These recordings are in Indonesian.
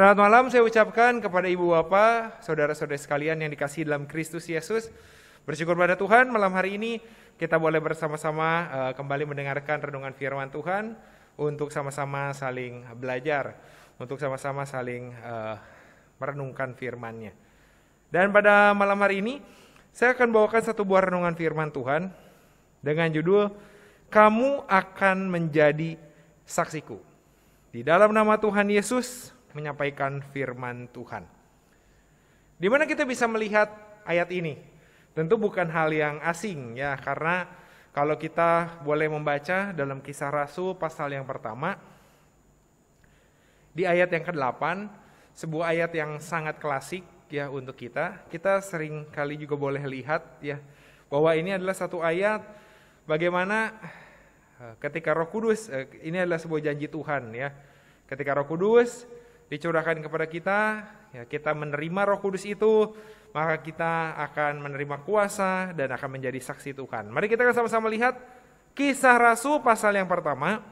Selamat malam saya ucapkan kepada ibu bapak, saudara saudara sekalian yang dikasih dalam Kristus Yesus. Bersyukur pada Tuhan malam hari ini kita boleh bersama-sama uh, kembali mendengarkan renungan firman Tuhan untuk sama-sama saling belajar, untuk sama-sama saling uh, merenungkan firmannya. Dan pada malam hari ini saya akan bawakan satu buah renungan firman Tuhan dengan judul kamu akan menjadi saksiku. Di dalam nama Tuhan Yesus, menyampaikan firman Tuhan. Di mana kita bisa melihat ayat ini? Tentu bukan hal yang asing ya, karena kalau kita boleh membaca dalam kisah Rasul pasal yang pertama, di ayat yang ke-8, sebuah ayat yang sangat klasik ya untuk kita. Kita sering kali juga boleh lihat ya bahwa ini adalah satu ayat bagaimana eh, ketika Roh Kudus eh, ini adalah sebuah janji Tuhan ya. Ketika Roh Kudus dicurahkan kepada kita, ya kita menerima Roh Kudus itu, maka kita akan menerima kuasa dan akan menjadi saksi Tuhan. Mari kita sama-sama lihat kisah Rasul pasal yang pertama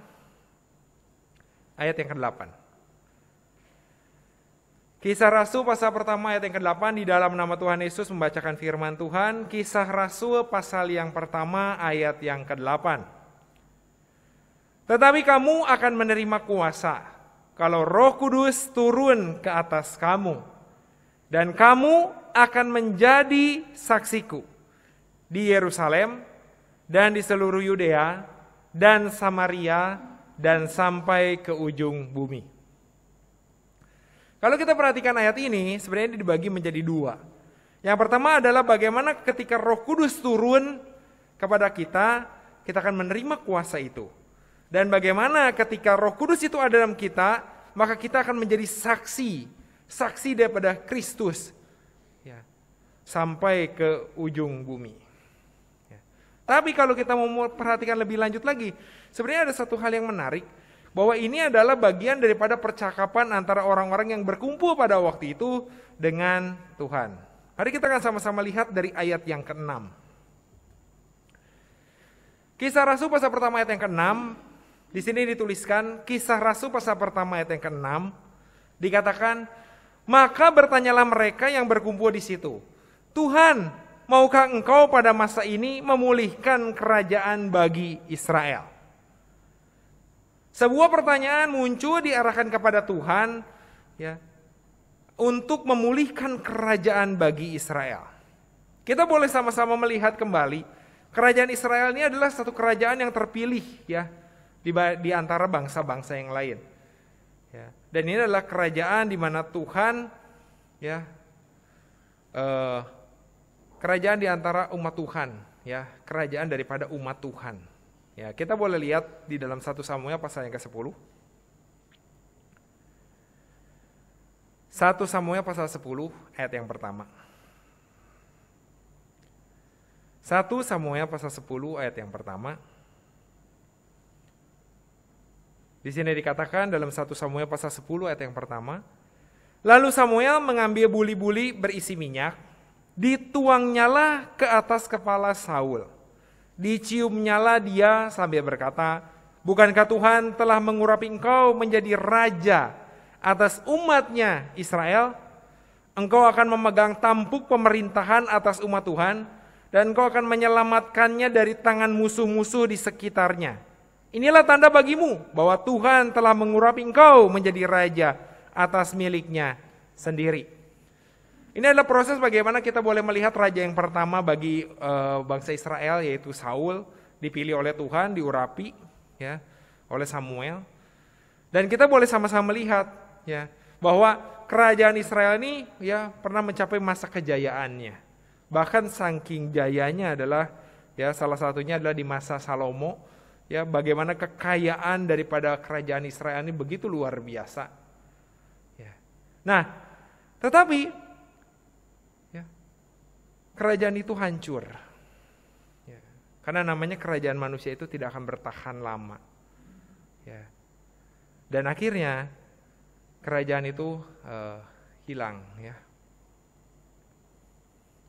ayat yang ke-8. Kisah Rasul pasal pertama ayat yang ke-8 di dalam nama Tuhan Yesus membacakan firman Tuhan. Kisah Rasul pasal yang pertama ayat yang ke-8. Tetapi kamu akan menerima kuasa kalau Roh Kudus turun ke atas kamu, dan kamu akan menjadi saksiku di Yerusalem dan di seluruh Yudea dan Samaria dan sampai ke ujung bumi. Kalau kita perhatikan ayat ini, sebenarnya ini dibagi menjadi dua. Yang pertama adalah bagaimana ketika Roh Kudus turun kepada kita, kita akan menerima kuasa itu. Dan bagaimana ketika Roh Kudus itu ada dalam kita, maka kita akan menjadi saksi, saksi daripada Kristus ya, sampai ke ujung bumi. Ya. Tapi kalau kita mau perhatikan lebih lanjut lagi, sebenarnya ada satu hal yang menarik bahwa ini adalah bagian daripada percakapan antara orang-orang yang berkumpul pada waktu itu dengan Tuhan. Mari kita akan sama-sama lihat dari ayat yang ke-6. Kisah Rasul pasal pertama ayat yang ke-6 di sini dituliskan kisah Rasul pasal pertama ayat yang keenam dikatakan maka bertanyalah mereka yang berkumpul di situ. Tuhan, maukah engkau pada masa ini memulihkan kerajaan bagi Israel? Sebuah pertanyaan muncul diarahkan kepada Tuhan ya untuk memulihkan kerajaan bagi Israel. Kita boleh sama-sama melihat kembali kerajaan Israel ini adalah satu kerajaan yang terpilih ya di, di antara bangsa-bangsa yang lain. Ya. Dan ini adalah kerajaan di mana Tuhan, ya, eh, kerajaan di antara umat Tuhan, ya, kerajaan daripada umat Tuhan. Ya, kita boleh lihat di dalam satu Samuel pasal yang ke-10. satu Samuel pasal 10 ayat yang pertama. satu Samuel pasal 10 ayat yang pertama. Di sini dikatakan dalam satu Samuel pasal 10 ayat yang pertama. Lalu Samuel mengambil buli-buli berisi minyak, dituangnyalah ke atas kepala Saul. Diciumnyalah dia sambil berkata, Bukankah Tuhan telah mengurapi engkau menjadi raja atas umatnya Israel? Engkau akan memegang tampuk pemerintahan atas umat Tuhan, dan engkau akan menyelamatkannya dari tangan musuh-musuh di sekitarnya.' Inilah tanda bagimu bahwa Tuhan telah mengurapi engkau menjadi raja atas miliknya sendiri. Ini adalah proses bagaimana kita boleh melihat raja yang pertama bagi uh, bangsa Israel yaitu Saul dipilih oleh Tuhan, diurapi ya oleh Samuel. Dan kita boleh sama-sama melihat ya bahwa kerajaan Israel ini ya pernah mencapai masa kejayaannya. Bahkan saking jayanya adalah ya salah satunya adalah di masa Salomo Ya, bagaimana kekayaan daripada kerajaan Israel ini begitu luar biasa. Ya. Nah, tetapi ya, kerajaan itu hancur. Ya. Karena namanya kerajaan manusia itu tidak akan bertahan lama. Ya. Dan akhirnya kerajaan itu uh, hilang ya.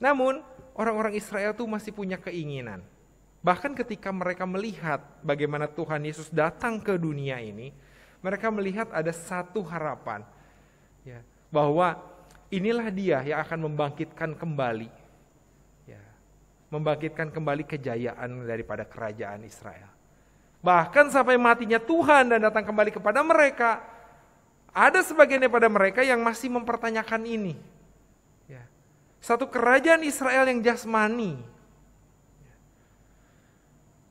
Namun orang-orang Israel itu masih punya keinginan. Bahkan ketika mereka melihat bagaimana Tuhan Yesus datang ke dunia ini, mereka melihat ada satu harapan, ya, bahwa inilah Dia yang akan membangkitkan kembali, ya, membangkitkan kembali kejayaan daripada kerajaan Israel. Bahkan sampai matinya Tuhan dan datang kembali kepada mereka, ada sebagian daripada mereka yang masih mempertanyakan ini. Ya. Satu kerajaan Israel yang jasmani,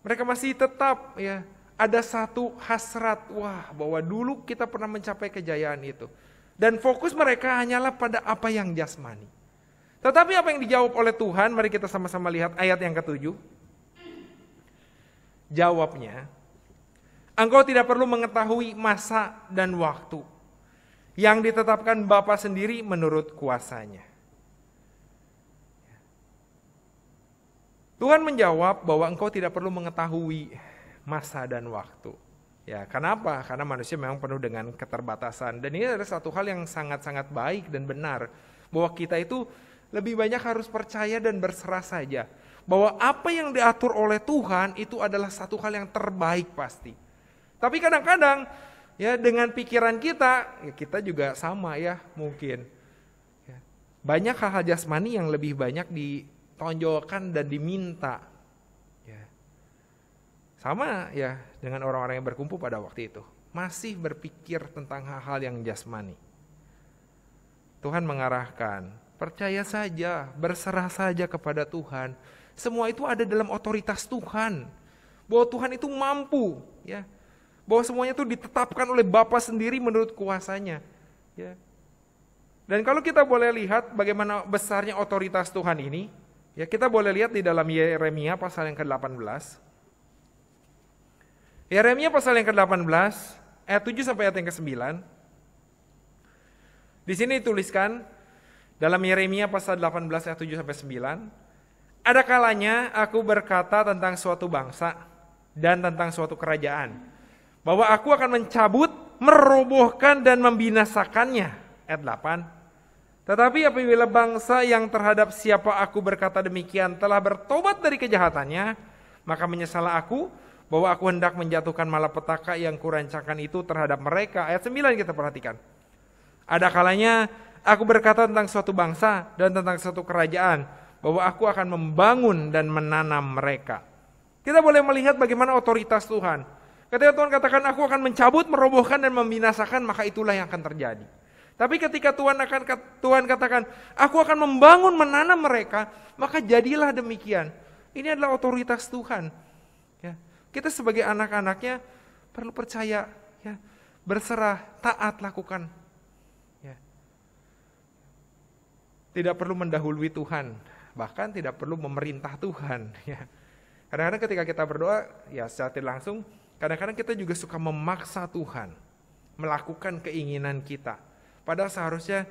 mereka masih tetap ya ada satu hasrat wah bahwa dulu kita pernah mencapai kejayaan itu. Dan fokus mereka hanyalah pada apa yang jasmani. Tetapi apa yang dijawab oleh Tuhan, mari kita sama-sama lihat ayat yang ketujuh. Jawabnya, engkau tidak perlu mengetahui masa dan waktu yang ditetapkan Bapa sendiri menurut kuasanya. Tuhan menjawab bahwa engkau tidak perlu mengetahui masa dan waktu. Ya, kenapa? Karena manusia memang penuh dengan keterbatasan. Dan ini adalah satu hal yang sangat-sangat baik dan benar. Bahwa kita itu lebih banyak harus percaya dan berserah saja. Bahwa apa yang diatur oleh Tuhan itu adalah satu hal yang terbaik pasti. Tapi kadang-kadang ya dengan pikiran kita, ya kita juga sama ya mungkin. Ya, banyak hal-hal jasmani yang lebih banyak di ditonjolkan dan diminta. Ya. Sama ya dengan orang-orang yang berkumpul pada waktu itu. Masih berpikir tentang hal-hal yang jasmani. Tuhan mengarahkan, percaya saja, berserah saja kepada Tuhan. Semua itu ada dalam otoritas Tuhan. Bahwa Tuhan itu mampu, ya. Bahwa semuanya itu ditetapkan oleh Bapa sendiri menurut kuasanya. Ya. Dan kalau kita boleh lihat bagaimana besarnya otoritas Tuhan ini, Ya, kita boleh lihat di dalam Yeremia pasal yang ke-18. Yeremia pasal yang ke-18 ayat 7 sampai ayat yang ke-9. Di sini dituliskan dalam Yeremia pasal 18 ayat 7 sampai 9, ada kalanya aku berkata tentang suatu bangsa dan tentang suatu kerajaan bahwa aku akan mencabut, merobohkan dan membinasakannya. Ayat 8. Tetapi apabila bangsa yang terhadap siapa aku berkata demikian telah bertobat dari kejahatannya, maka menyesalah aku bahwa aku hendak menjatuhkan malapetaka yang kurancakan itu terhadap mereka. Ayat 9 kita perhatikan. Ada kalanya aku berkata tentang suatu bangsa dan tentang suatu kerajaan bahwa aku akan membangun dan menanam mereka. Kita boleh melihat bagaimana otoritas Tuhan. Ketika Tuhan katakan aku akan mencabut, merobohkan dan membinasakan, maka itulah yang akan terjadi. Tapi ketika Tuhan akan Tuhan katakan, aku akan membangun menanam mereka, maka jadilah demikian. Ini adalah otoritas Tuhan. Ya. Kita sebagai anak-anaknya perlu percaya, ya, berserah, taat, lakukan. Ya. Tidak perlu mendahului Tuhan, bahkan tidak perlu memerintah Tuhan. Ya. Kadang-kadang ketika kita berdoa, ya secara langsung, kadang-kadang kita juga suka memaksa Tuhan melakukan keinginan kita Padahal seharusnya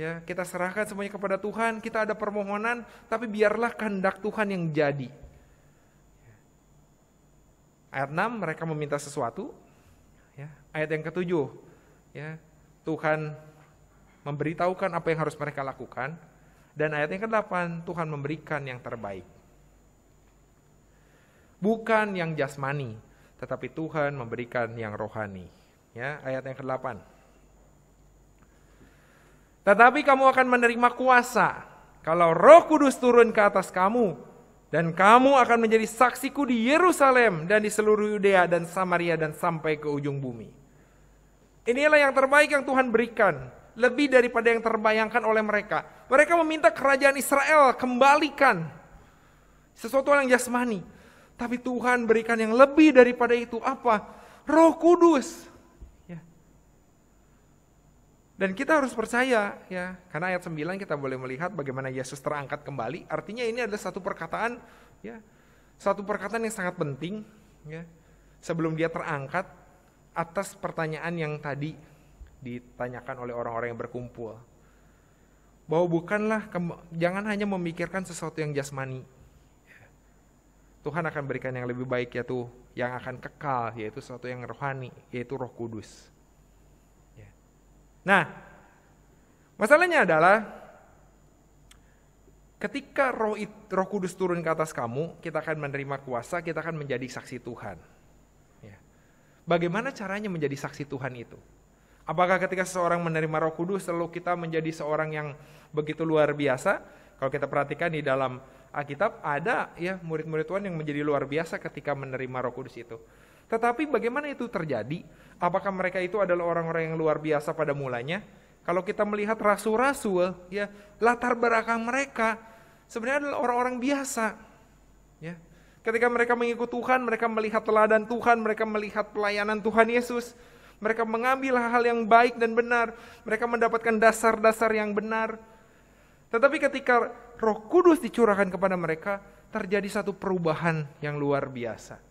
ya kita serahkan semuanya kepada Tuhan, kita ada permohonan, tapi biarlah kehendak Tuhan yang jadi. Ayat 6 mereka meminta sesuatu. Ya, ayat yang ketujuh ya, Tuhan memberitahukan apa yang harus mereka lakukan dan ayat yang ke-8 Tuhan memberikan yang terbaik. Bukan yang jasmani, tetapi Tuhan memberikan yang rohani. Ya, ayat yang ke-8. Tetapi kamu akan menerima kuasa kalau Roh Kudus turun ke atas kamu dan kamu akan menjadi saksiku di Yerusalem dan di seluruh Yudea dan Samaria dan sampai ke ujung bumi. Inilah yang terbaik yang Tuhan berikan, lebih daripada yang terbayangkan oleh mereka. Mereka meminta kerajaan Israel kembalikan sesuatu yang jasmani, tapi Tuhan berikan yang lebih daripada itu apa? Roh Kudus. Dan kita harus percaya ya, karena ayat 9 kita boleh melihat bagaimana Yesus terangkat kembali. Artinya ini adalah satu perkataan ya, satu perkataan yang sangat penting ya. Sebelum dia terangkat atas pertanyaan yang tadi ditanyakan oleh orang-orang yang berkumpul. Bahwa bukanlah jangan hanya memikirkan sesuatu yang jasmani. Tuhan akan berikan yang lebih baik yaitu yang akan kekal yaitu sesuatu yang rohani yaitu Roh Kudus. Nah, masalahnya adalah ketika roh, roh kudus turun ke atas kamu, kita akan menerima kuasa, kita akan menjadi saksi Tuhan. Ya. Bagaimana caranya menjadi saksi Tuhan itu? Apakah ketika seseorang menerima roh kudus, lalu kita menjadi seorang yang begitu luar biasa? Kalau kita perhatikan di dalam Alkitab, ada ya murid-murid Tuhan yang menjadi luar biasa ketika menerima roh kudus itu. Tetapi bagaimana itu terjadi? Apakah mereka itu adalah orang-orang yang luar biasa pada mulanya? Kalau kita melihat rasul-rasul, ya latar belakang mereka sebenarnya adalah orang-orang biasa. Ya. Ketika mereka mengikut Tuhan, mereka melihat teladan Tuhan, mereka melihat pelayanan Tuhan Yesus, mereka mengambil hal-hal yang baik dan benar, mereka mendapatkan dasar-dasar yang benar. Tetapi ketika Roh Kudus dicurahkan kepada mereka, terjadi satu perubahan yang luar biasa.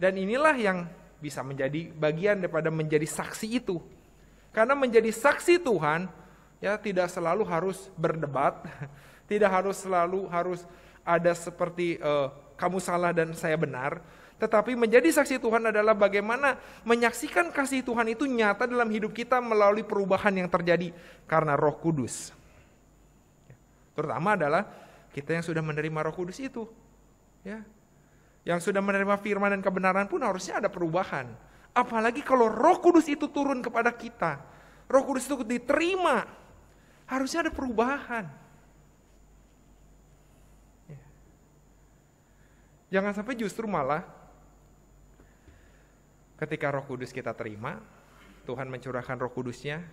Dan inilah yang bisa menjadi bagian daripada menjadi saksi itu. Karena menjadi saksi Tuhan ya tidak selalu harus berdebat, tidak harus selalu harus ada seperti uh, kamu salah dan saya benar, tetapi menjadi saksi Tuhan adalah bagaimana menyaksikan kasih Tuhan itu nyata dalam hidup kita melalui perubahan yang terjadi karena Roh Kudus. Terutama adalah kita yang sudah menerima Roh Kudus itu. Ya, yang sudah menerima firman dan kebenaran pun harusnya ada perubahan. Apalagi kalau roh kudus itu turun kepada kita. Roh kudus itu diterima. Harusnya ada perubahan. Ya. Jangan sampai justru malah ketika roh kudus kita terima, Tuhan mencurahkan roh kudusnya,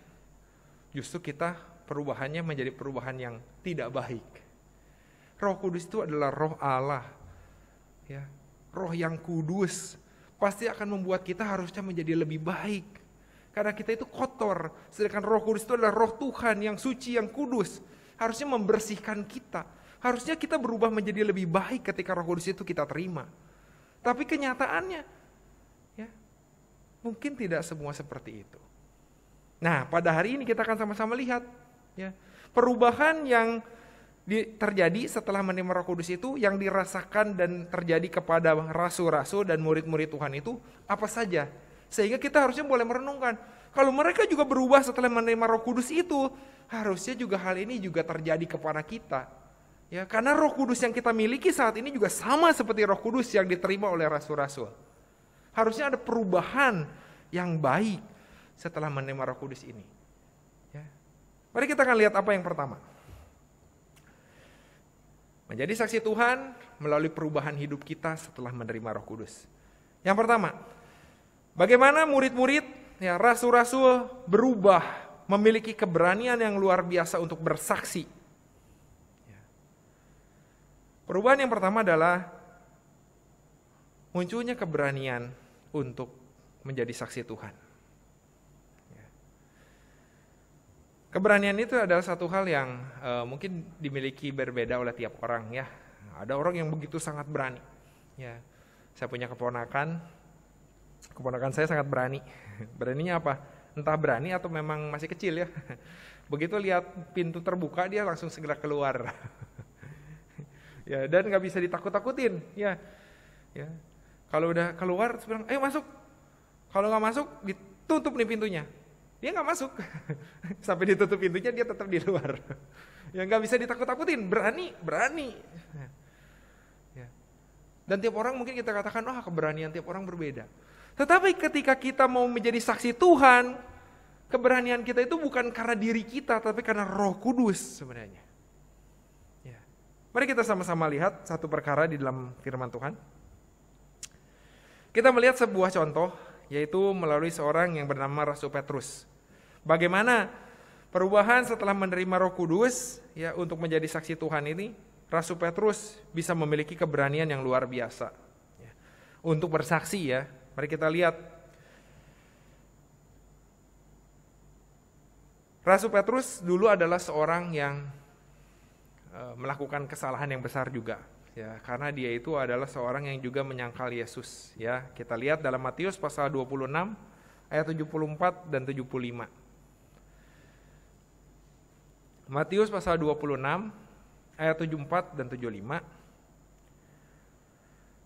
justru kita perubahannya menjadi perubahan yang tidak baik. Roh kudus itu adalah roh Allah. Ya, roh yang kudus, pasti akan membuat kita harusnya menjadi lebih baik. Karena kita itu kotor, sedangkan roh kudus itu adalah roh Tuhan yang suci, yang kudus. Harusnya membersihkan kita. Harusnya kita berubah menjadi lebih baik ketika roh kudus itu kita terima. Tapi kenyataannya, ya, mungkin tidak semua seperti itu. Nah, pada hari ini kita akan sama-sama lihat ya, perubahan yang terjadi setelah menerima Roh Kudus itu yang dirasakan dan terjadi kepada rasul-rasul dan murid-murid Tuhan itu apa saja. Sehingga kita harusnya boleh merenungkan, kalau mereka juga berubah setelah menerima Roh Kudus itu, harusnya juga hal ini juga terjadi kepada kita. Ya, karena Roh Kudus yang kita miliki saat ini juga sama seperti Roh Kudus yang diterima oleh rasul-rasul. Harusnya ada perubahan yang baik setelah menerima Roh Kudus ini. Ya. Mari kita akan lihat apa yang pertama. Menjadi saksi Tuhan melalui perubahan hidup kita setelah menerima Roh Kudus. Yang pertama, bagaimana murid-murid ya rasul-rasul berubah memiliki keberanian yang luar biasa untuk bersaksi. Ya. Perubahan yang pertama adalah munculnya keberanian untuk menjadi saksi Tuhan. Keberanian itu adalah satu hal yang uh, mungkin dimiliki berbeda oleh tiap orang ya. Ada orang yang begitu sangat berani. Ya, saya punya keponakan, keponakan saya sangat berani. Beraninya apa? Entah berani atau memang masih kecil ya. Begitu lihat pintu terbuka dia langsung segera keluar. ya dan nggak bisa ditakut-takutin. Ya, ya. Kalau udah keluar, bilang, ayo masuk. Kalau nggak masuk, ditutup nih pintunya dia nggak masuk. Sampai ditutup pintunya dia tetap di luar. ya nggak bisa ditakut-takutin, berani, berani. Ya. Dan tiap orang mungkin kita katakan, wah keberanian tiap orang berbeda. Tetapi ketika kita mau menjadi saksi Tuhan, keberanian kita itu bukan karena diri kita, tapi karena roh kudus sebenarnya. Ya. Mari kita sama-sama lihat satu perkara di dalam firman Tuhan. Kita melihat sebuah contoh yaitu melalui seorang yang bernama Rasul Petrus. Bagaimana perubahan setelah menerima Roh Kudus ya untuk menjadi saksi Tuhan ini? Rasul Petrus bisa memiliki keberanian yang luar biasa ya, untuk bersaksi ya. Mari kita lihat Rasul Petrus dulu adalah seorang yang eh, melakukan kesalahan yang besar juga ya karena dia itu adalah seorang yang juga menyangkal Yesus ya kita lihat dalam Matius pasal 26 ayat 74 dan 75 Matius pasal 26 ayat 74 dan 75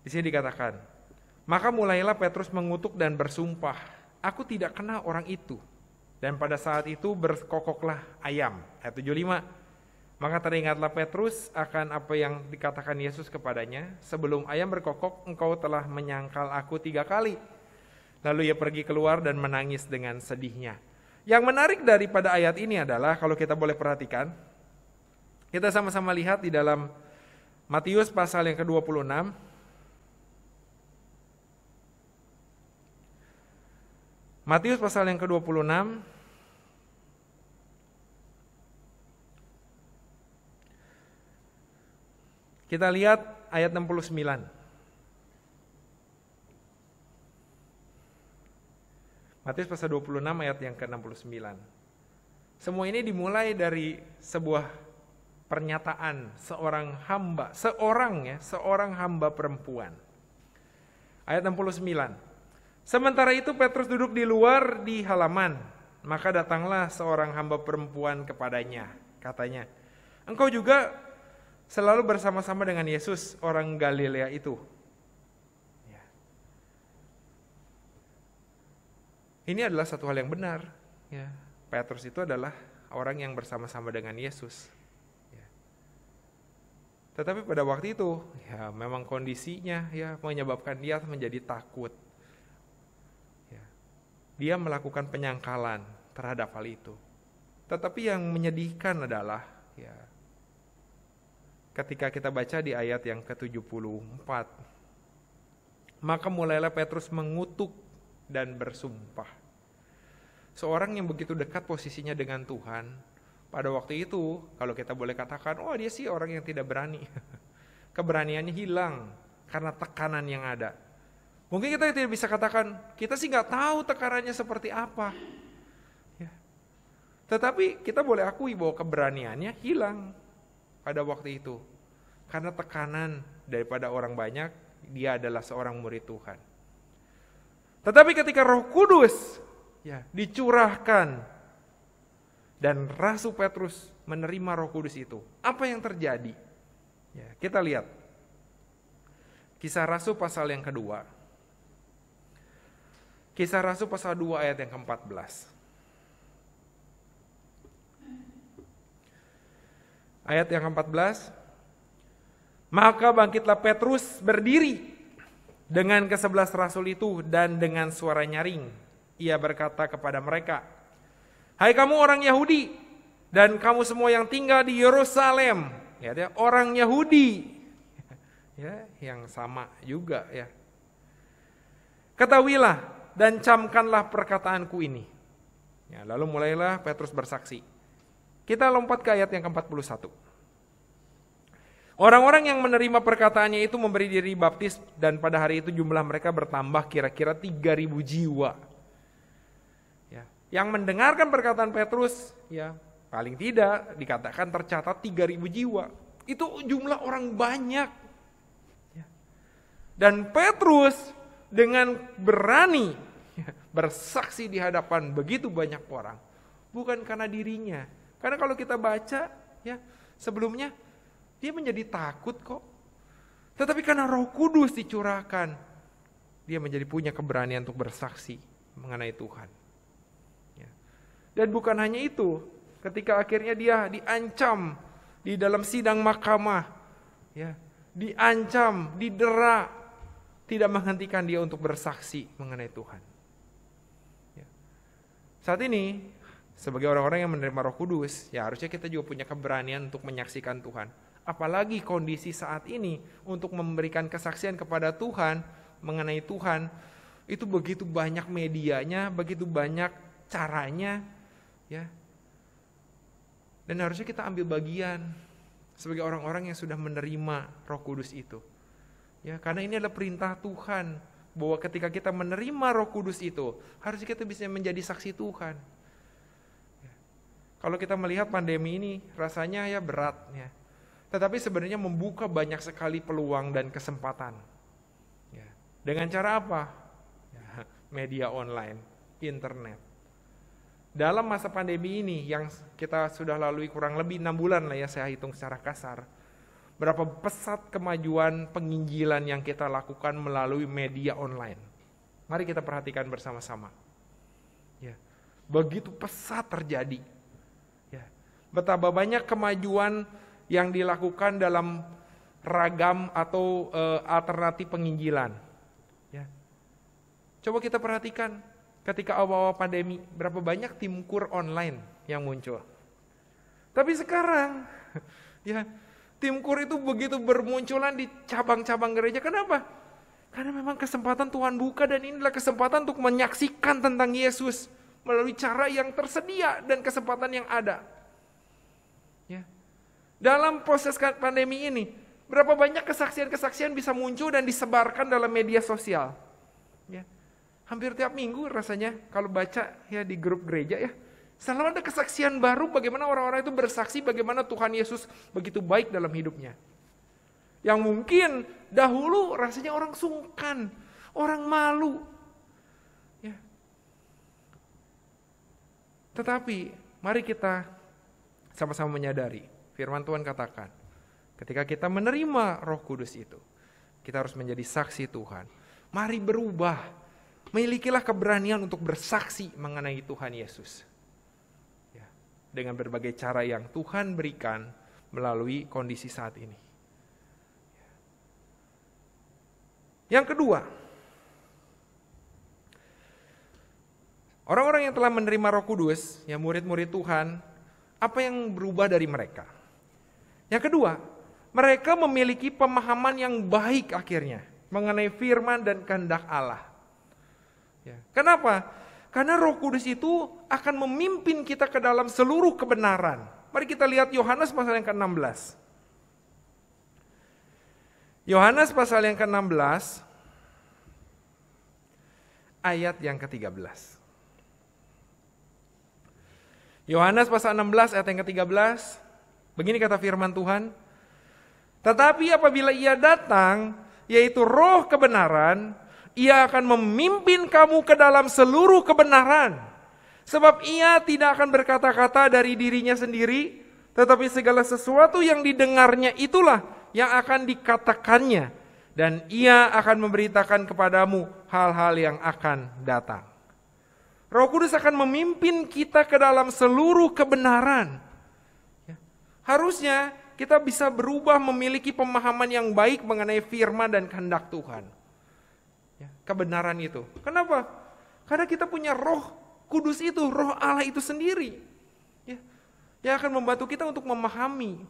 di sini dikatakan maka mulailah Petrus mengutuk dan bersumpah aku tidak kenal orang itu dan pada saat itu berkokoklah ayam ayat 75 maka teringatlah Petrus akan apa yang dikatakan Yesus kepadanya, sebelum ayam berkokok engkau telah menyangkal aku tiga kali. Lalu ia pergi keluar dan menangis dengan sedihnya. Yang menarik daripada ayat ini adalah kalau kita boleh perhatikan, kita sama-sama lihat di dalam Matius pasal yang ke-26, Matius pasal yang ke-26 Kita lihat ayat 69. Matius pasal 26 ayat yang ke-69. Semua ini dimulai dari sebuah pernyataan seorang hamba, seorang ya, seorang hamba perempuan. Ayat 69. Sementara itu Petrus duduk di luar di halaman, maka datanglah seorang hamba perempuan kepadanya, katanya, "Engkau juga selalu bersama-sama dengan Yesus orang Galilea itu. Ya. Ini adalah satu hal yang benar. Ya. Petrus itu adalah orang yang bersama-sama dengan Yesus. Ya. Tetapi pada waktu itu, ya memang kondisinya ya menyebabkan dia menjadi takut. Dia melakukan penyangkalan terhadap hal itu. Tetapi yang menyedihkan adalah ya ketika kita baca di ayat yang ke-74. Maka mulailah Petrus mengutuk dan bersumpah. Seorang yang begitu dekat posisinya dengan Tuhan, pada waktu itu kalau kita boleh katakan, oh dia sih orang yang tidak berani. Keberaniannya hilang karena tekanan yang ada. Mungkin kita tidak bisa katakan, kita sih nggak tahu tekanannya seperti apa. Ya. Tetapi kita boleh akui bahwa keberaniannya hilang pada waktu itu. Karena tekanan daripada orang banyak, dia adalah seorang murid Tuhan. Tetapi ketika Roh Kudus ya dicurahkan dan Rasul Petrus menerima Roh Kudus itu, apa yang terjadi? Ya, kita lihat Kisah Rasul pasal yang kedua. Kisah Rasul pasal 2 ayat yang ke-14. Ayat yang ke-14. Maka bangkitlah Petrus berdiri dengan ke kesebelas rasul itu dan dengan suara nyaring. Ia berkata kepada mereka, Hai kamu orang Yahudi dan kamu semua yang tinggal di Yerusalem. ya ya, orang Yahudi. Ya, yang sama juga ya. Ketahuilah dan camkanlah perkataanku ini. Ya, lalu mulailah Petrus bersaksi. Kita lompat ke ayat yang ke-41. Orang-orang yang menerima perkataannya itu memberi diri baptis dan pada hari itu jumlah mereka bertambah kira-kira 3000 jiwa. Ya, yang mendengarkan perkataan Petrus ya paling tidak dikatakan tercatat 3000 jiwa. Itu jumlah orang banyak. Ya. Dan Petrus dengan berani ya, bersaksi di hadapan begitu banyak orang bukan karena dirinya karena kalau kita baca ya sebelumnya dia menjadi takut kok. Tetapi karena Roh Kudus dicurahkan, dia menjadi punya keberanian untuk bersaksi mengenai Tuhan. Ya. Dan bukan hanya itu, ketika akhirnya dia diancam di dalam sidang mahkamah, ya, diancam, didera, tidak menghentikan dia untuk bersaksi mengenai Tuhan. Ya. Saat ini sebagai orang-orang yang menerima Roh Kudus, ya harusnya kita juga punya keberanian untuk menyaksikan Tuhan. Apalagi kondisi saat ini untuk memberikan kesaksian kepada Tuhan mengenai Tuhan itu begitu banyak medianya, begitu banyak caranya, ya. Dan harusnya kita ambil bagian sebagai orang-orang yang sudah menerima Roh Kudus itu. Ya, karena ini adalah perintah Tuhan bahwa ketika kita menerima Roh Kudus itu, harusnya kita bisa menjadi saksi Tuhan. Kalau kita melihat pandemi ini rasanya ya berat ya. Tetapi sebenarnya membuka banyak sekali peluang dan kesempatan. Ya. Dengan cara apa? Ya, media online, internet. Dalam masa pandemi ini yang kita sudah lalui kurang lebih enam bulan lah ya saya hitung secara kasar. Berapa pesat kemajuan penginjilan yang kita lakukan melalui media online. Mari kita perhatikan bersama-sama. Ya. Begitu pesat terjadi betapa banyak kemajuan yang dilakukan dalam ragam atau e, alternatif penginjilan. Ya. Coba kita perhatikan ketika awal-awal pandemi berapa banyak tim kur online yang muncul. Tapi sekarang ya tim kur itu begitu bermunculan di cabang-cabang gereja. Kenapa? Karena memang kesempatan Tuhan buka dan inilah kesempatan untuk menyaksikan tentang Yesus melalui cara yang tersedia dan kesempatan yang ada. Ya. Dalam proses pandemi ini, berapa banyak kesaksian-kesaksian bisa muncul dan disebarkan dalam media sosial. Ya. Hampir tiap minggu rasanya kalau baca ya di grup gereja ya, selalu ada kesaksian baru bagaimana orang-orang itu bersaksi bagaimana Tuhan Yesus begitu baik dalam hidupnya. Yang mungkin dahulu rasanya orang sungkan, orang malu. Ya. Tetapi mari kita sama-sama menyadari firman Tuhan katakan ketika kita menerima Roh Kudus itu kita harus menjadi saksi Tuhan mari berubah milikilah keberanian untuk bersaksi mengenai Tuhan Yesus ya, dengan berbagai cara yang Tuhan berikan melalui kondisi saat ini ya. yang kedua Orang-orang yang telah menerima Roh Kudus, yang murid-murid Tuhan, apa yang berubah dari mereka? Yang kedua, mereka memiliki pemahaman yang baik akhirnya mengenai firman dan kehendak Allah. Ya. Kenapa? Karena Roh Kudus itu akan memimpin kita ke dalam seluruh kebenaran. Mari kita lihat Yohanes pasal yang ke-16. Yohanes pasal yang ke-16 ayat yang ke-13. Yohanes pasal 16 ayat yang ke-13. Begini kata firman Tuhan. Tetapi apabila ia datang, yaitu roh kebenaran, ia akan memimpin kamu ke dalam seluruh kebenaran. Sebab ia tidak akan berkata-kata dari dirinya sendiri, tetapi segala sesuatu yang didengarnya itulah yang akan dikatakannya. Dan ia akan memberitakan kepadamu hal-hal yang akan datang. Roh Kudus akan memimpin kita ke dalam seluruh kebenaran. Ya. Harusnya kita bisa berubah memiliki pemahaman yang baik mengenai firman dan kehendak Tuhan. Ya, kebenaran itu. Kenapa? Karena kita punya roh kudus itu, roh Allah itu sendiri. Ya. yang akan membantu kita untuk memahami.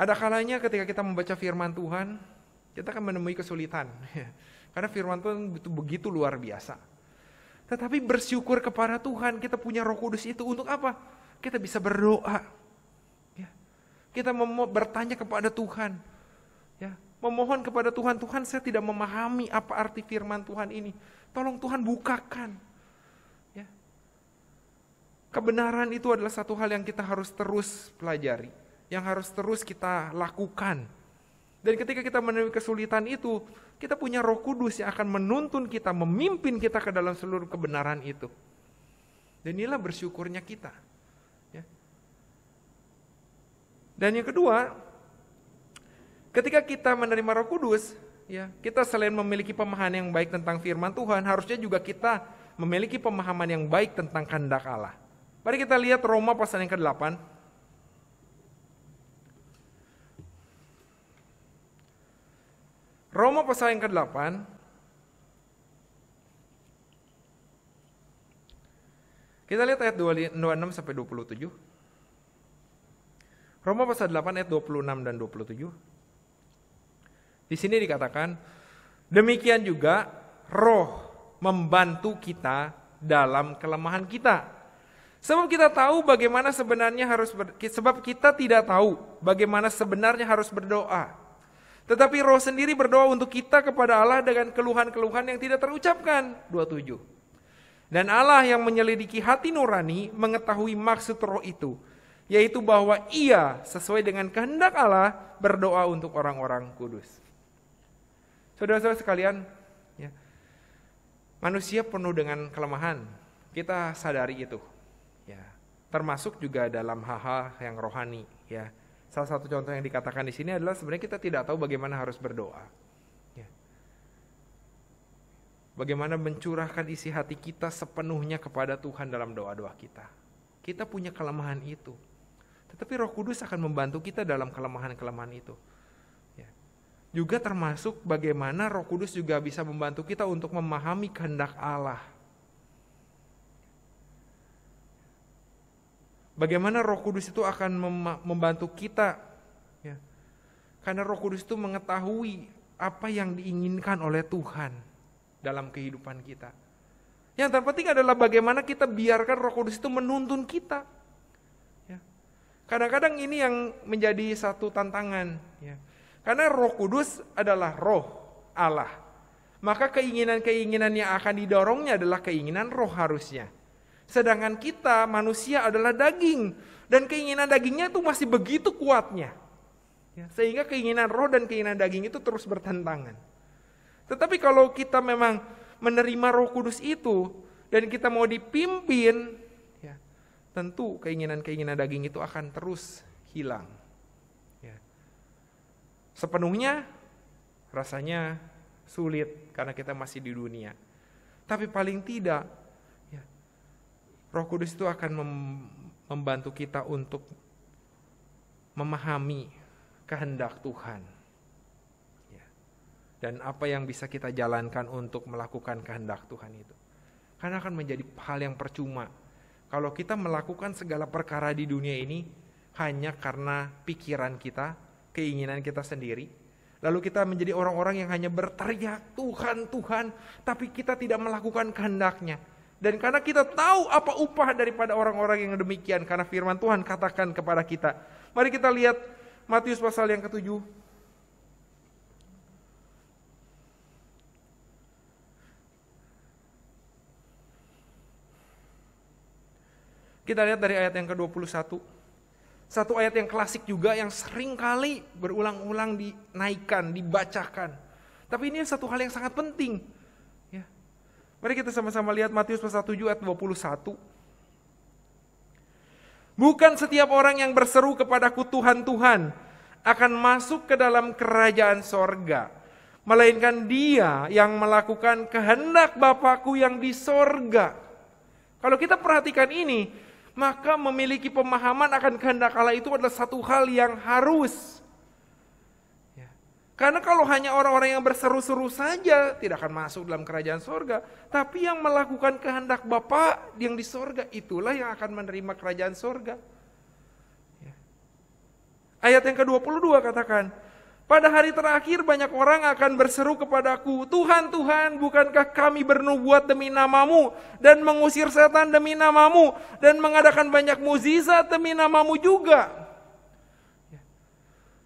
Ada kalanya ketika kita membaca firman Tuhan, kita akan menemui kesulitan. Karena firman Tuhan itu begitu luar biasa. Tetapi bersyukur kepada Tuhan, kita punya roh kudus itu untuk apa? Kita bisa berdoa. Ya. Kita bertanya kepada Tuhan. Ya. Memohon kepada Tuhan, Tuhan saya tidak memahami apa arti firman Tuhan ini. Tolong Tuhan bukakan. Ya. Kebenaran itu adalah satu hal yang kita harus terus pelajari. Yang harus terus kita lakukan dan ketika kita menemui kesulitan itu, kita punya roh kudus yang akan menuntun kita, memimpin kita ke dalam seluruh kebenaran itu. Dan inilah bersyukurnya kita. Ya. Dan yang kedua, ketika kita menerima roh kudus, ya kita selain memiliki pemahaman yang baik tentang firman Tuhan, harusnya juga kita memiliki pemahaman yang baik tentang kehendak Allah. Mari kita lihat Roma pasal yang ke-8. Roma pasal yang ke-8 Kita lihat ayat 26 sampai 27. Roma pasal 8 ayat 26 dan 27. Di sini dikatakan, demikian juga roh membantu kita dalam kelemahan kita. Sebab kita tahu bagaimana sebenarnya harus ber, sebab kita tidak tahu bagaimana sebenarnya harus berdoa. Tetapi roh sendiri berdoa untuk kita kepada Allah dengan keluhan-keluhan yang tidak terucapkan. 27. Dan Allah yang menyelidiki hati nurani mengetahui maksud roh itu. Yaitu bahwa ia sesuai dengan kehendak Allah berdoa untuk orang-orang kudus. Saudara-saudara sekalian, ya, manusia penuh dengan kelemahan. Kita sadari itu. Ya, termasuk juga dalam hal-hal yang rohani. Ya, salah satu contoh yang dikatakan di sini adalah sebenarnya kita tidak tahu bagaimana harus berdoa. Ya. Bagaimana mencurahkan isi hati kita sepenuhnya kepada Tuhan dalam doa-doa kita. Kita punya kelemahan itu. Tetapi Roh Kudus akan membantu kita dalam kelemahan-kelemahan itu. Ya. Juga termasuk bagaimana Roh Kudus juga bisa membantu kita untuk memahami kehendak Allah Bagaimana Roh Kudus itu akan membantu kita? Ya. Karena Roh Kudus itu mengetahui apa yang diinginkan oleh Tuhan dalam kehidupan kita. Yang terpenting adalah bagaimana kita biarkan Roh Kudus itu menuntun kita. Ya. Kadang-kadang ini yang menjadi satu tantangan. Ya. Karena roh kudus adalah roh Allah. Maka keinginan-keinginan yang akan didorongnya adalah keinginan roh harusnya. Sedangkan kita manusia adalah daging dan keinginan dagingnya itu masih begitu kuatnya. Ya, sehingga keinginan roh dan keinginan daging itu terus bertentangan. Tetapi kalau kita memang menerima Roh Kudus itu dan kita mau dipimpin, ya, tentu keinginan-keinginan daging itu akan terus hilang. Ya. Sepenuhnya rasanya sulit karena kita masih di dunia. Tapi paling tidak Roh Kudus itu akan membantu kita untuk memahami kehendak Tuhan. Ya. Dan apa yang bisa kita jalankan untuk melakukan kehendak Tuhan itu. Karena akan menjadi hal yang percuma. Kalau kita melakukan segala perkara di dunia ini hanya karena pikiran kita, keinginan kita sendiri, Lalu kita menjadi orang-orang yang hanya berteriak, Tuhan, Tuhan, tapi kita tidak melakukan kehendaknya. Dan karena kita tahu apa upah daripada orang-orang yang demikian, karena firman Tuhan katakan kepada kita. Mari kita lihat Matius pasal yang ketujuh. Kita lihat dari ayat yang ke-21. Satu ayat yang klasik juga yang sering kali berulang-ulang dinaikkan, dibacakan. Tapi ini satu hal yang sangat penting Mari kita sama-sama lihat Matius pasal 7 ayat 21. Bukan setiap orang yang berseru kepadaku Tuhan, Tuhan akan masuk ke dalam kerajaan sorga. Melainkan dia yang melakukan kehendak Bapakku yang di sorga. Kalau kita perhatikan ini, maka memiliki pemahaman akan kehendak Allah itu adalah satu hal yang harus karena kalau hanya orang-orang yang berseru-seru saja tidak akan masuk dalam kerajaan sorga. Tapi yang melakukan kehendak Bapa yang di sorga itulah yang akan menerima kerajaan sorga. Ya. Ayat yang ke-22 katakan, pada hari terakhir banyak orang akan berseru kepadaku, Tuhan, Tuhan, bukankah kami bernubuat demi namamu, dan mengusir setan demi namamu, dan mengadakan banyak muzizat demi namamu juga.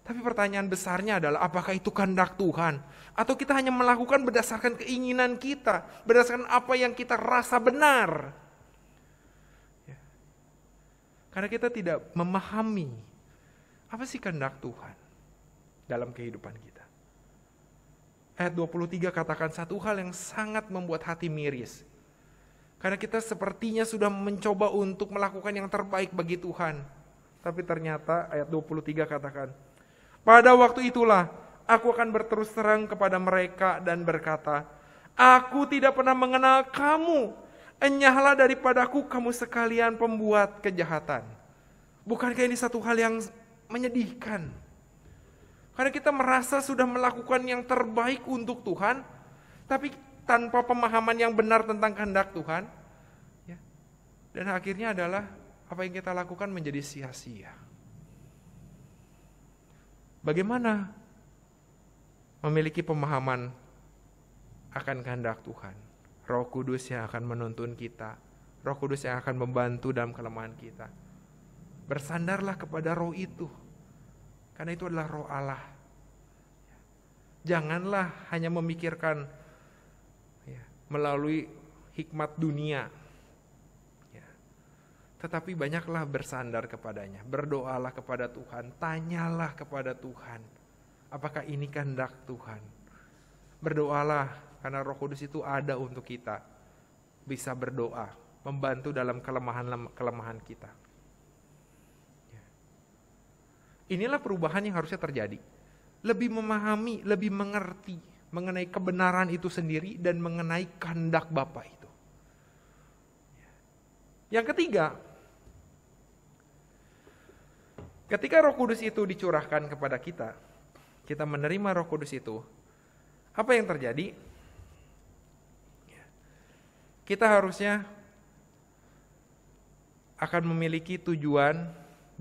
Tapi pertanyaan besarnya adalah apakah itu kehendak Tuhan? Atau kita hanya melakukan berdasarkan keinginan kita, berdasarkan apa yang kita rasa benar? Ya. Karena kita tidak memahami apa sih kehendak Tuhan dalam kehidupan kita. Ayat 23 katakan satu hal yang sangat membuat hati miris. Karena kita sepertinya sudah mencoba untuk melakukan yang terbaik bagi Tuhan. Tapi ternyata ayat 23 katakan, pada waktu itulah aku akan berterus terang kepada mereka dan berkata, Aku tidak pernah mengenal kamu. Enyahlah daripadaku kamu sekalian pembuat kejahatan. Bukankah ini satu hal yang menyedihkan? Karena kita merasa sudah melakukan yang terbaik untuk Tuhan, tapi tanpa pemahaman yang benar tentang kehendak Tuhan. Ya, dan akhirnya adalah apa yang kita lakukan menjadi sia-sia. Bagaimana memiliki pemahaman akan kehendak Tuhan? Roh Kudus yang akan menuntun kita, Roh Kudus yang akan membantu dalam kelemahan kita. Bersandarlah kepada Roh itu, karena itu adalah Roh Allah. Janganlah hanya memikirkan ya, melalui hikmat dunia, tetapi banyaklah bersandar kepadanya, berdoalah kepada Tuhan, tanyalah kepada Tuhan, apakah ini kehendak Tuhan. Berdoalah karena Roh Kudus itu ada untuk kita. Bisa berdoa, membantu dalam kelemahan-kelemahan kita. Ya. Inilah perubahan yang harusnya terjadi. Lebih memahami, lebih mengerti mengenai kebenaran itu sendiri dan mengenai kehendak Bapa itu. Ya. Yang ketiga, Ketika Roh Kudus itu dicurahkan kepada kita, kita menerima Roh Kudus itu, apa yang terjadi? Kita harusnya akan memiliki tujuan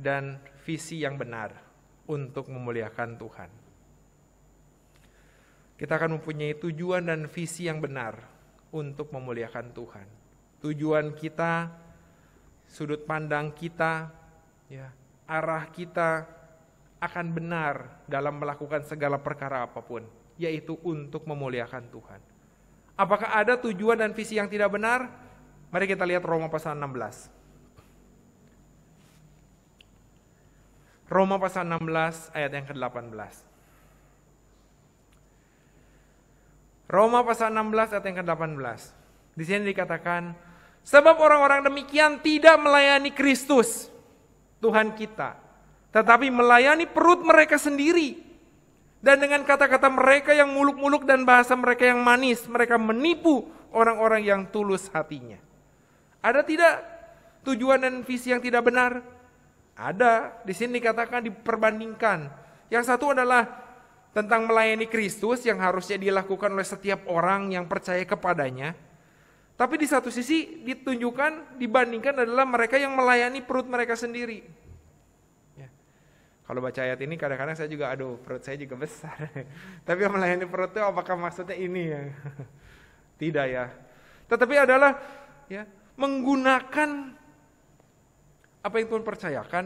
dan visi yang benar untuk memuliakan Tuhan. Kita akan mempunyai tujuan dan visi yang benar untuk memuliakan Tuhan. Tujuan kita, sudut pandang kita, ya, arah kita akan benar dalam melakukan segala perkara apapun, yaitu untuk memuliakan Tuhan. Apakah ada tujuan dan visi yang tidak benar? Mari kita lihat Roma pasal 16. Roma pasal 16 ayat yang ke-18. Roma pasal 16 ayat yang ke-18. Di sini dikatakan, sebab orang-orang demikian tidak melayani Kristus, Tuhan kita, tetapi melayani perut mereka sendiri. Dan dengan kata-kata mereka yang muluk-muluk dan bahasa mereka yang manis, mereka menipu orang-orang yang tulus hatinya. Ada tidak tujuan dan visi yang tidak benar? Ada. Di sini dikatakan diperbandingkan. Yang satu adalah tentang melayani Kristus yang harusnya dilakukan oleh setiap orang yang percaya kepadanya. Tapi di satu sisi ditunjukkan, dibandingkan adalah mereka yang melayani perut mereka sendiri. Ya. Kalau baca ayat ini kadang-kadang saya juga, aduh perut saya juga besar. Tapi yang melayani perut itu apakah maksudnya ini ya? Tidak ya. Tetapi adalah ya menggunakan apa yang Tuhan percayakan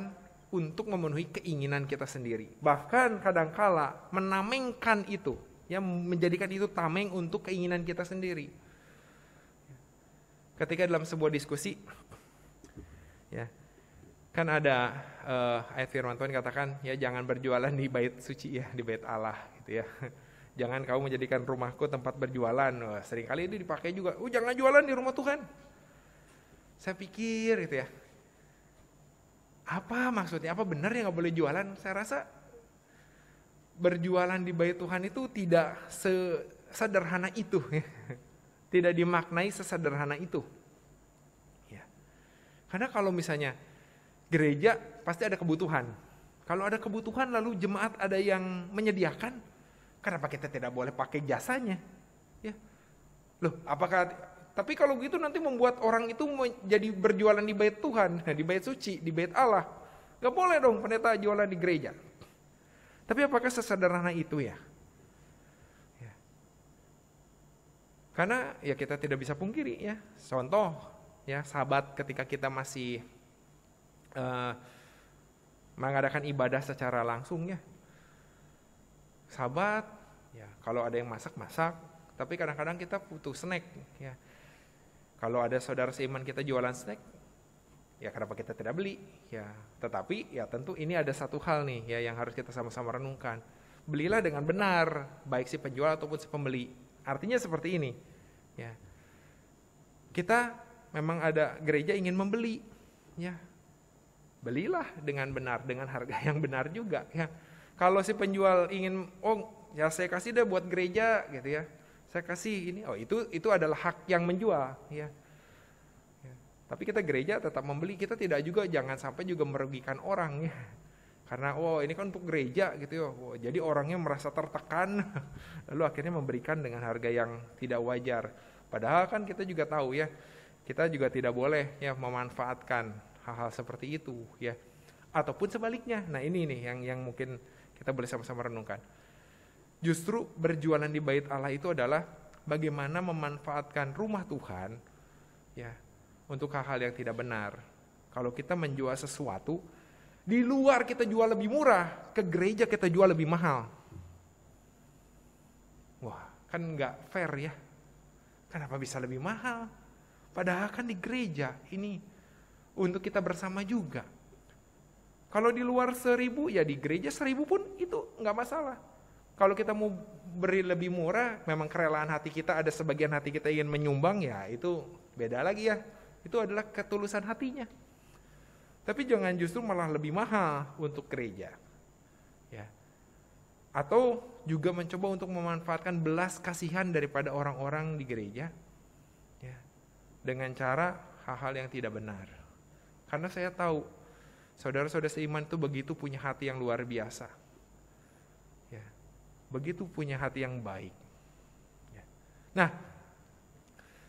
untuk memenuhi keinginan kita sendiri. Bahkan kadangkala menamengkan itu, ya menjadikan itu tameng untuk keinginan kita sendiri ketika dalam sebuah diskusi ya kan ada uh, ayat firman Tuhan katakan ya jangan berjualan di bait suci ya di bait Allah gitu ya jangan kamu menjadikan rumahku tempat berjualan Wah, seringkali itu dipakai juga oh jangan jualan di rumah Tuhan saya pikir gitu ya apa maksudnya apa benar yang nggak boleh jualan saya rasa berjualan di bait Tuhan itu tidak sederhana itu ya tidak dimaknai sesederhana itu. Ya. Karena kalau misalnya gereja pasti ada kebutuhan. Kalau ada kebutuhan lalu jemaat ada yang menyediakan, kenapa kita tidak boleh pakai jasanya? Ya. Loh, apakah tapi kalau gitu nanti membuat orang itu jadi berjualan di bait Tuhan, di bait suci, di bait Allah. Gak boleh dong pendeta jualan di gereja. Tapi apakah sesederhana itu ya? Karena ya kita tidak bisa pungkiri ya. Contoh ya sahabat ketika kita masih uh, mengadakan ibadah secara langsung ya. Sahabat ya kalau ada yang masak masak, tapi kadang-kadang kita butuh snack ya. Kalau ada saudara seiman kita jualan snack, ya kenapa kita tidak beli ya. Tetapi ya tentu ini ada satu hal nih ya yang harus kita sama-sama renungkan. Belilah dengan benar, baik si penjual ataupun si pembeli. Artinya seperti ini. Ya. Kita memang ada gereja ingin membeli, ya. Belilah dengan benar, dengan harga yang benar juga, ya. Kalau si penjual ingin, oh, ya saya kasih deh buat gereja, gitu ya. Saya kasih ini, oh itu itu adalah hak yang menjual, ya. ya. Tapi kita gereja tetap membeli, kita tidak juga jangan sampai juga merugikan orang, ya karena wow oh, ini kan untuk gereja gitu ya wow, oh, jadi orangnya merasa tertekan lalu akhirnya memberikan dengan harga yang tidak wajar Padahal kan kita juga tahu ya, kita juga tidak boleh ya memanfaatkan hal-hal seperti itu ya. Ataupun sebaliknya. Nah, ini nih yang yang mungkin kita boleh sama-sama renungkan. Justru berjualan di bait Allah itu adalah bagaimana memanfaatkan rumah Tuhan ya untuk hal-hal yang tidak benar. Kalau kita menjual sesuatu di luar kita jual lebih murah, ke gereja kita jual lebih mahal. Wah, kan nggak fair ya Kenapa bisa lebih mahal? Padahal kan di gereja ini untuk kita bersama juga. Kalau di luar seribu, ya di gereja seribu pun itu nggak masalah. Kalau kita mau beri lebih murah, memang kerelaan hati kita, ada sebagian hati kita ingin menyumbang, ya itu beda lagi ya. Itu adalah ketulusan hatinya. Tapi jangan justru malah lebih mahal untuk gereja atau juga mencoba untuk memanfaatkan belas kasihan daripada orang-orang di gereja ya, dengan cara hal-hal yang tidak benar. Karena saya tahu saudara-saudara seiman itu begitu punya hati yang luar biasa. Ya, begitu punya hati yang baik. Ya. Nah,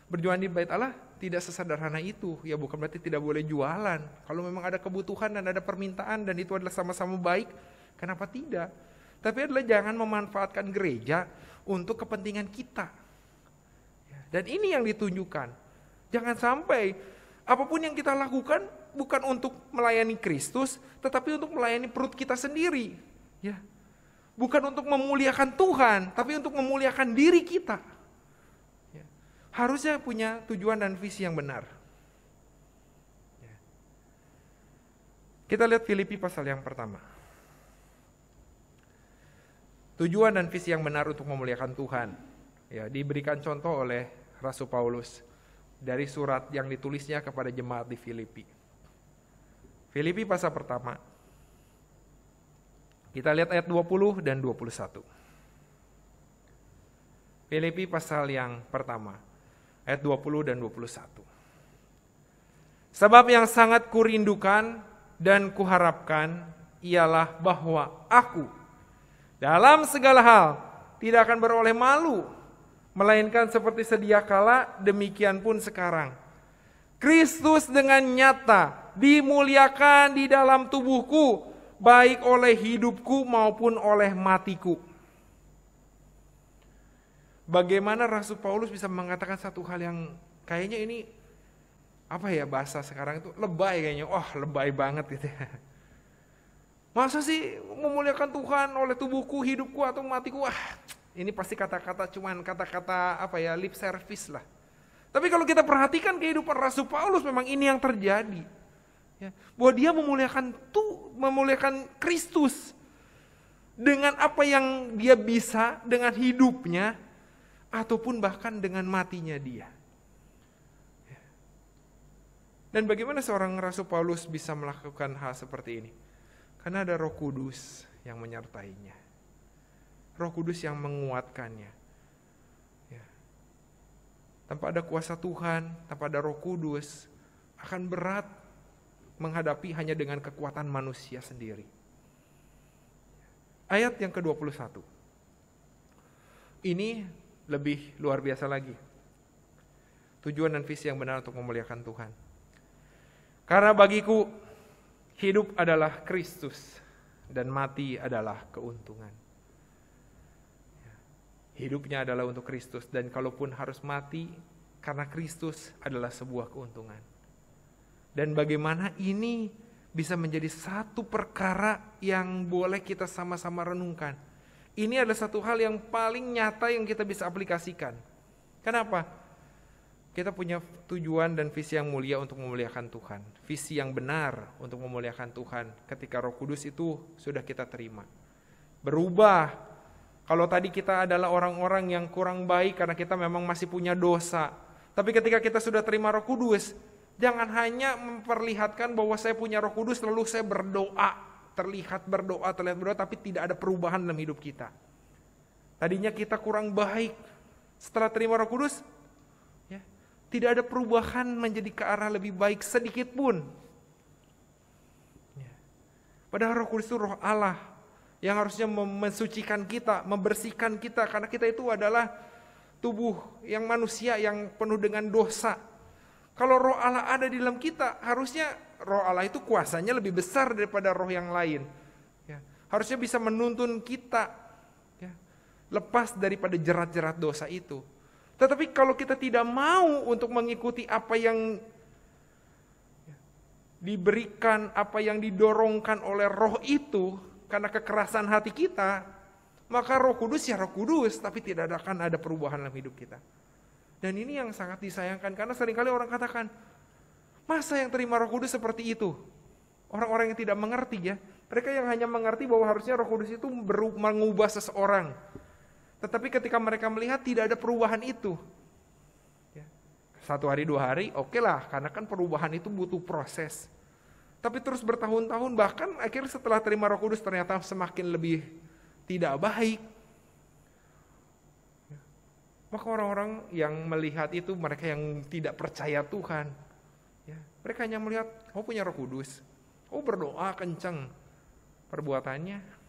berjuang di bait Allah tidak sesederhana itu. Ya bukan berarti tidak boleh jualan. Kalau memang ada kebutuhan dan ada permintaan dan itu adalah sama-sama baik, kenapa tidak? Tapi adalah jangan memanfaatkan gereja untuk kepentingan kita. Ya, dan ini yang ditunjukkan. Jangan sampai apapun yang kita lakukan bukan untuk melayani Kristus, tetapi untuk melayani perut kita sendiri. Ya. Bukan untuk memuliakan Tuhan, tapi untuk memuliakan diri kita. Ya. Harusnya punya tujuan dan visi yang benar. Ya. Kita lihat Filipi pasal yang pertama. Tujuan dan visi yang benar untuk memuliakan Tuhan. Ya, diberikan contoh oleh Rasul Paulus dari surat yang ditulisnya kepada jemaat di Filipi. Filipi pasal pertama. Kita lihat ayat 20 dan 21. Filipi pasal yang pertama, ayat 20 dan 21. Sebab yang sangat kurindukan dan kuharapkan ialah bahwa aku dalam segala hal tidak akan beroleh malu, melainkan seperti sedia kala, demikian pun sekarang. Kristus dengan nyata dimuliakan di dalam tubuhku, baik oleh hidupku maupun oleh matiku. Bagaimana Rasul Paulus bisa mengatakan satu hal yang kayaknya ini apa ya bahasa sekarang itu lebay kayaknya. Oh, lebay banget gitu ya. Masa sih memuliakan Tuhan oleh tubuhku, hidupku atau matiku? Wah, ini pasti kata-kata cuman kata-kata apa ya, lip service lah. Tapi kalau kita perhatikan kehidupan Rasul Paulus memang ini yang terjadi. Ya, bahwa dia memuliakan tu, memuliakan Kristus dengan apa yang dia bisa dengan hidupnya ataupun bahkan dengan matinya dia. Ya. Dan bagaimana seorang Rasul Paulus bisa melakukan hal seperti ini? Karena ada roh kudus yang menyertainya. Roh kudus yang menguatkannya. Ya. Tanpa ada kuasa Tuhan, tanpa ada roh kudus, akan berat menghadapi hanya dengan kekuatan manusia sendiri. Ayat yang ke-21. Ini lebih luar biasa lagi. Tujuan dan visi yang benar untuk memuliakan Tuhan. Karena bagiku Hidup adalah Kristus dan mati adalah keuntungan. Ya. Hidupnya adalah untuk Kristus dan kalaupun harus mati karena Kristus adalah sebuah keuntungan. Dan bagaimana ini bisa menjadi satu perkara yang boleh kita sama-sama renungkan. Ini adalah satu hal yang paling nyata yang kita bisa aplikasikan. Kenapa? Kita punya tujuan dan visi yang mulia untuk memuliakan Tuhan, visi yang benar untuk memuliakan Tuhan. Ketika Roh Kudus itu sudah kita terima, berubah. Kalau tadi kita adalah orang-orang yang kurang baik karena kita memang masih punya dosa, tapi ketika kita sudah terima Roh Kudus, jangan hanya memperlihatkan bahwa saya punya Roh Kudus, lalu saya berdoa terlihat berdoa, terlihat berdoa, tapi tidak ada perubahan dalam hidup kita. Tadinya kita kurang baik. Setelah terima roh kudus, tidak ada perubahan menjadi ke arah lebih baik sedikit pun. Ya. Padahal Roh Kudus itu Roh Allah yang harusnya mensucikan kita, membersihkan kita karena kita itu adalah tubuh yang manusia yang penuh dengan dosa. Kalau Roh Allah ada di dalam kita, harusnya Roh Allah itu kuasanya lebih besar daripada roh yang lain. Ya. Harusnya bisa menuntun kita ya. lepas daripada jerat-jerat dosa itu. Tetapi kalau kita tidak mau untuk mengikuti apa yang diberikan, apa yang didorongkan oleh roh itu karena kekerasan hati kita, maka roh kudus ya roh kudus, tapi tidak akan ada perubahan dalam hidup kita. Dan ini yang sangat disayangkan, karena seringkali orang katakan, masa yang terima roh kudus seperti itu? Orang-orang yang tidak mengerti ya, mereka yang hanya mengerti bahwa harusnya roh kudus itu mengubah seseorang. Tetapi ketika mereka melihat tidak ada perubahan itu. Ya. Satu hari dua hari oke okay lah karena kan perubahan itu butuh proses. Tapi terus bertahun-tahun bahkan akhirnya setelah terima roh kudus ternyata semakin lebih tidak baik. Ya. Maka orang-orang yang melihat itu mereka yang tidak percaya Tuhan. Ya. mereka hanya melihat, oh punya roh kudus. Oh berdoa kencang. Perbuatannya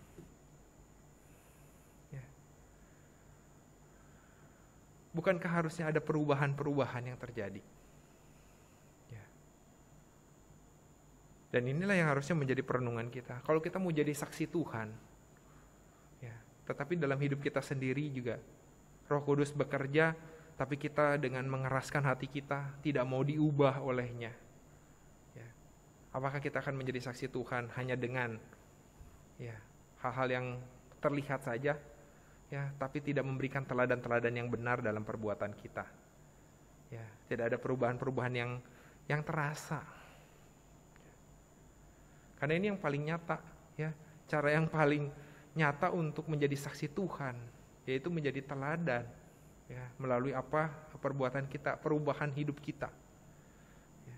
Bukankah harusnya ada perubahan-perubahan yang terjadi? Ya. Dan inilah yang harusnya menjadi perenungan kita. Kalau kita mau jadi saksi Tuhan, ya, tetapi dalam hidup kita sendiri juga, Roh Kudus bekerja, tapi kita dengan mengeraskan hati kita tidak mau diubah olehnya. Ya. Apakah kita akan menjadi saksi Tuhan hanya dengan ya hal-hal yang terlihat saja ya, tapi tidak memberikan teladan-teladan yang benar dalam perbuatan kita. Ya, tidak ada perubahan-perubahan yang yang terasa. Karena ini yang paling nyata, ya, cara yang paling nyata untuk menjadi saksi Tuhan, yaitu menjadi teladan, ya, melalui apa perbuatan kita, perubahan hidup kita. Ya.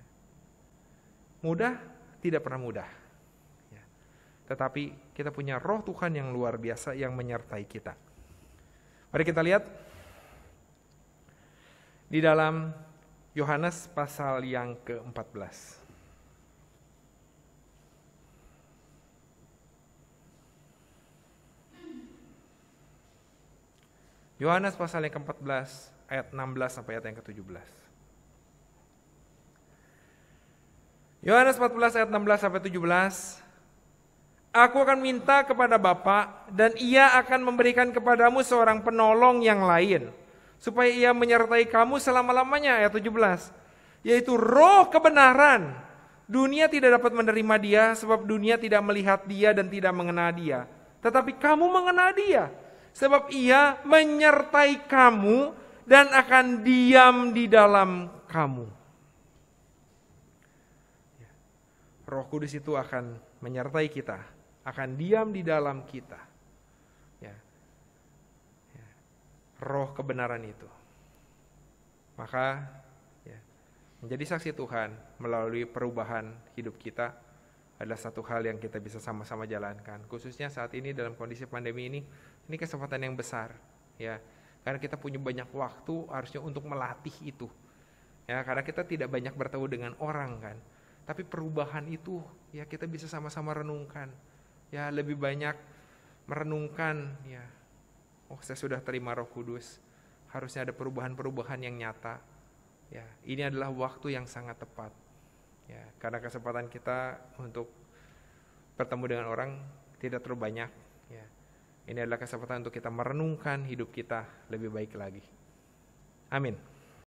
Mudah? Tidak pernah mudah. Ya. Tetapi kita punya roh Tuhan yang luar biasa yang menyertai kita. Mari kita lihat di dalam Yohanes pasal yang ke-14. Yohanes pasal yang ke-14 ayat 16 sampai ayat yang ke-17. Yohanes 14 ayat 16 sampai 17 Aku akan minta kepada Bapa dan ia akan memberikan kepadamu seorang penolong yang lain supaya ia menyertai kamu selama-lamanya ayat 17 yaitu roh kebenaran dunia tidak dapat menerima dia sebab dunia tidak melihat dia dan tidak mengenal dia tetapi kamu mengenal dia sebab ia menyertai kamu dan akan diam di dalam kamu Roh Kudus itu akan menyertai kita akan diam di dalam kita. Ya. Ya. Roh kebenaran itu. Maka ya, menjadi saksi Tuhan melalui perubahan hidup kita adalah satu hal yang kita bisa sama-sama jalankan. Khususnya saat ini dalam kondisi pandemi ini, ini kesempatan yang besar. Ya, karena kita punya banyak waktu harusnya untuk melatih itu. Ya, karena kita tidak banyak bertemu dengan orang kan. Tapi perubahan itu ya kita bisa sama-sama renungkan ya lebih banyak merenungkan ya oh saya sudah terima Roh Kudus harusnya ada perubahan-perubahan yang nyata ya ini adalah waktu yang sangat tepat ya karena kesempatan kita untuk bertemu dengan orang tidak terlalu banyak ya ini adalah kesempatan untuk kita merenungkan hidup kita lebih baik lagi amin